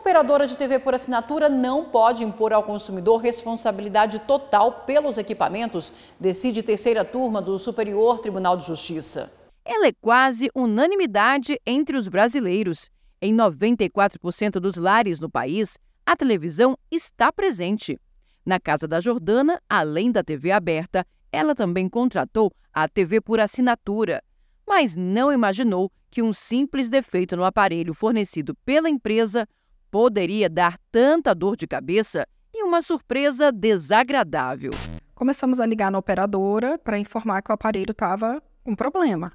operadora de TV por assinatura não pode impor ao consumidor responsabilidade total pelos equipamentos, decide terceira turma do Superior Tribunal de Justiça. Ela é quase unanimidade entre os brasileiros. Em 94% dos lares no país, a televisão está presente. Na casa da Jordana, além da TV aberta, ela também contratou a TV por assinatura, mas não imaginou que um simples defeito no aparelho fornecido pela empresa poderia dar tanta dor de cabeça e uma surpresa desagradável. Começamos a ligar na operadora para informar que o aparelho estava com problema.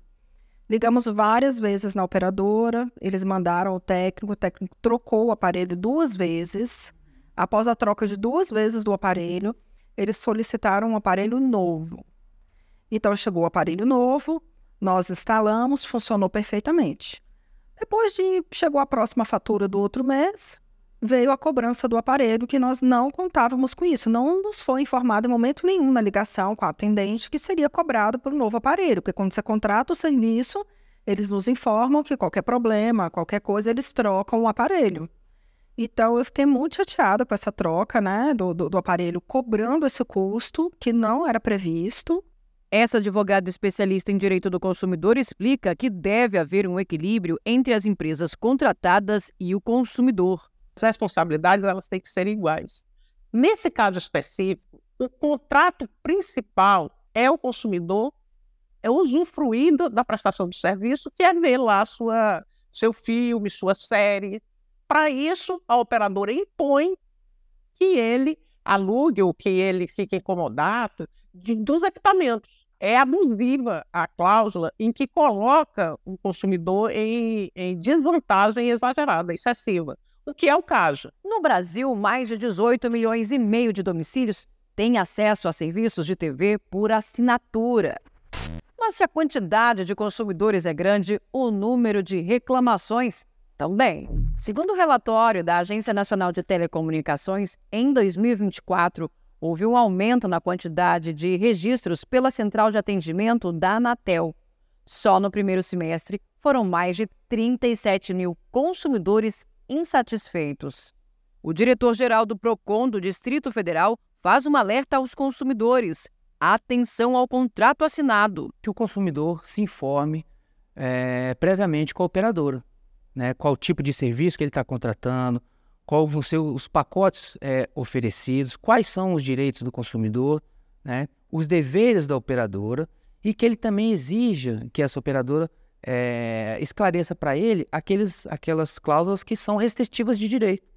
Ligamos várias vezes na operadora, eles mandaram o técnico, o técnico trocou o aparelho duas vezes. Após a troca de duas vezes do aparelho, eles solicitaram um aparelho novo. Então chegou o aparelho novo, nós instalamos, funcionou perfeitamente. Depois de chegou a próxima fatura do outro mês, veio a cobrança do aparelho que nós não contávamos com isso. Não nos foi informado em momento nenhum na ligação com a atendente que seria cobrado por um novo aparelho, porque quando você contrata o serviço, eles nos informam que qualquer problema, qualquer coisa, eles trocam o aparelho. Então, eu fiquei muito chateada com essa troca né, do, do, do aparelho, cobrando esse custo que não era previsto. Essa advogada especialista em direito do consumidor explica que deve haver um equilíbrio entre as empresas contratadas e o consumidor. As responsabilidades elas têm que ser iguais. Nesse caso específico, o contrato principal é o consumidor é usufruindo da prestação do serviço, que é ver lá sua, seu filme, sua série. Para isso, a operadora impõe que ele alugue ou que ele fique incomodado de, dos equipamentos é abusiva a cláusula em que coloca o consumidor em, em desvantagem exagerada, excessiva, o que é o caso. No Brasil, mais de 18 milhões e meio de domicílios têm acesso a serviços de TV por assinatura. Mas se a quantidade de consumidores é grande, o número de reclamações também. Segundo o relatório da Agência Nacional de Telecomunicações, em 2024, Houve um aumento na quantidade de registros pela central de atendimento da Anatel. Só no primeiro semestre foram mais de 37 mil consumidores insatisfeitos. O diretor-geral do PROCON do Distrito Federal faz um alerta aos consumidores. Atenção ao contrato assinado. Que o consumidor se informe é, previamente com a operadora, né, qual tipo de serviço que ele está contratando, quais vão ser os pacotes é, oferecidos, quais são os direitos do consumidor, né, os deveres da operadora e que ele também exija que essa operadora é, esclareça para ele aqueles, aquelas cláusulas que são restritivas de direito,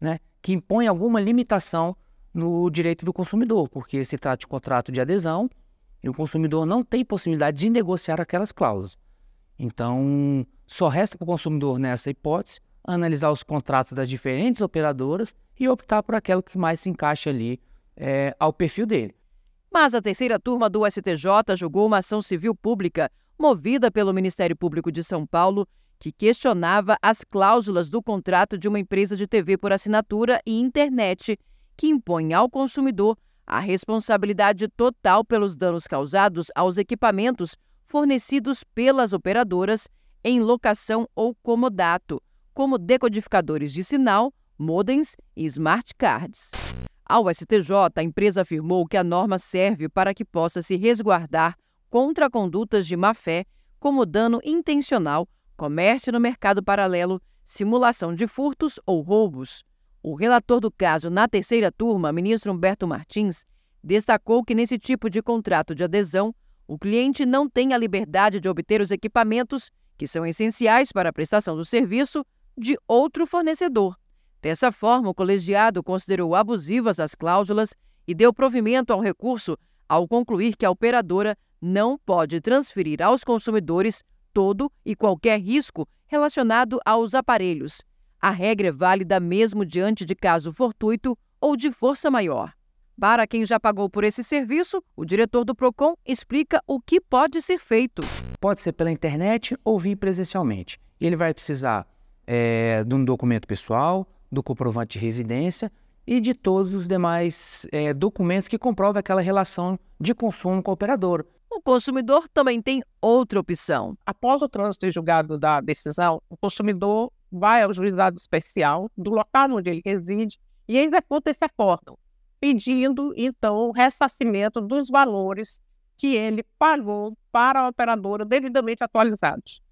né, que impõem alguma limitação no direito do consumidor, porque se trata de contrato de adesão e o consumidor não tem possibilidade de negociar aquelas cláusulas. Então, só resta para o consumidor, nessa hipótese, analisar os contratos das diferentes operadoras e optar por aquela que mais se encaixa ali é, ao perfil dele. Mas a terceira turma do STJ julgou uma ação civil pública movida pelo Ministério Público de São Paulo que questionava as cláusulas do contrato de uma empresa de TV por assinatura e internet que impõe ao consumidor a responsabilidade total pelos danos causados aos equipamentos fornecidos pelas operadoras em locação ou comodato, como decodificadores de sinal, modems e smart cards. Ao STJ, a empresa afirmou que a norma serve para que possa se resguardar contra condutas de má-fé, como dano intencional, comércio no mercado paralelo, simulação de furtos ou roubos. O relator do caso na terceira turma, ministro Humberto Martins, destacou que nesse tipo de contrato de adesão, o cliente não tem a liberdade de obter os equipamentos que são essenciais para a prestação do serviço de outro fornecedor. Dessa forma, o colegiado considerou abusivas as cláusulas e deu provimento ao recurso ao concluir que a operadora não pode transferir aos consumidores todo e qualquer risco relacionado aos aparelhos. A regra é válida mesmo diante de caso fortuito ou de força maior. Para quem já pagou por esse serviço, o diretor do Procon explica o que pode ser feito. Pode ser pela internet ou vir presencialmente. Ele vai precisar é, de um documento pessoal, do comprovante de residência e de todos os demais é, documentos que comprovem aquela relação de consumo com o operador. O consumidor também tem outra opção. Após o trânsito e julgado da decisão, o consumidor vai ao juizado especial do local onde ele reside e executa esse acordo, pedindo então o ressarcimento dos valores que ele pagou para a operadora devidamente atualizados.